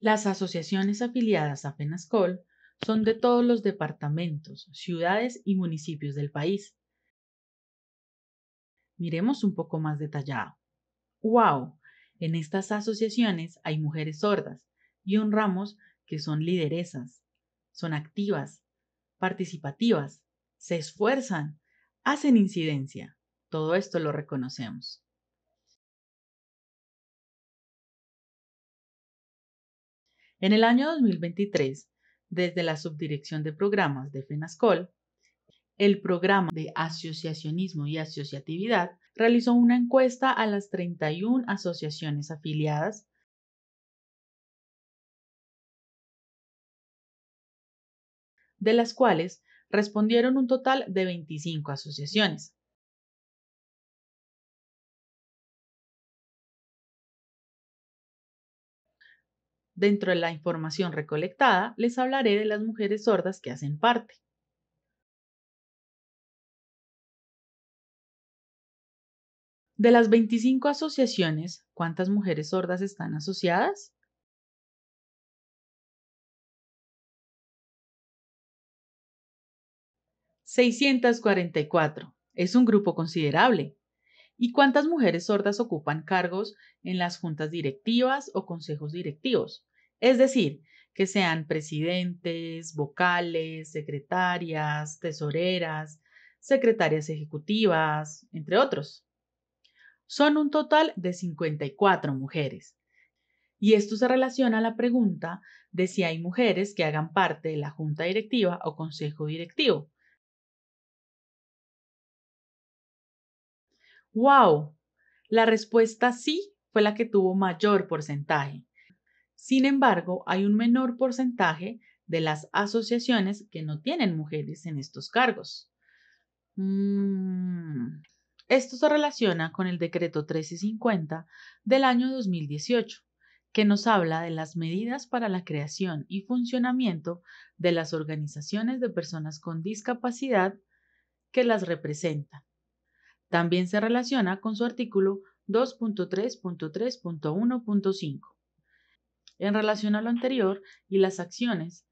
Las asociaciones afiliadas a FENASCOL son de todos los departamentos, ciudades y municipios del país. Miremos un poco más detallado. ¡Wow! En estas asociaciones hay mujeres sordas y honramos que son lideresas, son activas, participativas, se esfuerzan, hacen incidencia. Todo esto lo reconocemos. En el año 2023, desde la Subdirección de Programas de FENASCOL, el Programa de Asociacionismo y Asociatividad realizó una encuesta a las 31 asociaciones afiliadas de las cuales respondieron un total de 25 asociaciones. Dentro de la información recolectada, les hablaré de las mujeres sordas que hacen parte. De las 25 asociaciones, ¿cuántas mujeres sordas están asociadas? ¡644! Es un grupo considerable. ¿Y cuántas mujeres sordas ocupan cargos en las juntas directivas o consejos directivos? Es decir, que sean presidentes, vocales, secretarias, tesoreras, secretarias ejecutivas, entre otros. Son un total de 54 mujeres. Y esto se relaciona a la pregunta de si hay mujeres que hagan parte de la junta directiva o consejo directivo, ¡Wow! La respuesta sí fue la que tuvo mayor porcentaje. Sin embargo, hay un menor porcentaje de las asociaciones que no tienen mujeres en estos cargos. Mm, esto se relaciona con el decreto 1350 del año 2018, que nos habla de las medidas para la creación y funcionamiento de las organizaciones de personas con discapacidad que las representan también se relaciona con su artículo 2.3.3.1.5. En relación a lo anterior y las acciones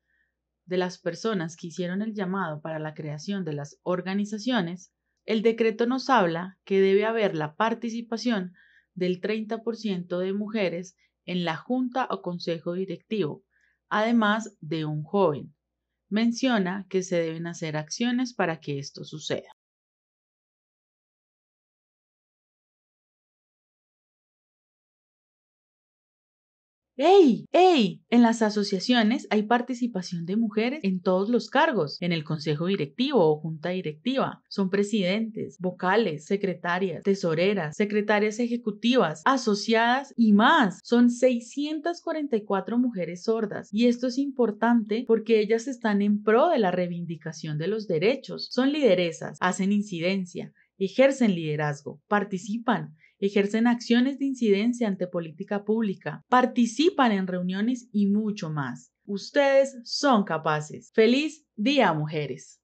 de las personas que hicieron el llamado para la creación de las organizaciones, el decreto nos habla que debe haber la participación del 30% de mujeres en la junta o consejo directivo, además de un joven. Menciona que se deben hacer acciones para que esto suceda. ¡Ey! ¡Ey! En las asociaciones hay participación de mujeres en todos los cargos, en el consejo directivo o junta directiva. Son presidentes, vocales, secretarias, tesoreras, secretarias ejecutivas, asociadas y más. Son 644 mujeres sordas y esto es importante porque ellas están en pro de la reivindicación de los derechos. Son lideresas, hacen incidencia, ejercen liderazgo, participan ejercen acciones de incidencia ante política pública, participan en reuniones y mucho más. Ustedes son capaces. Feliz día, mujeres.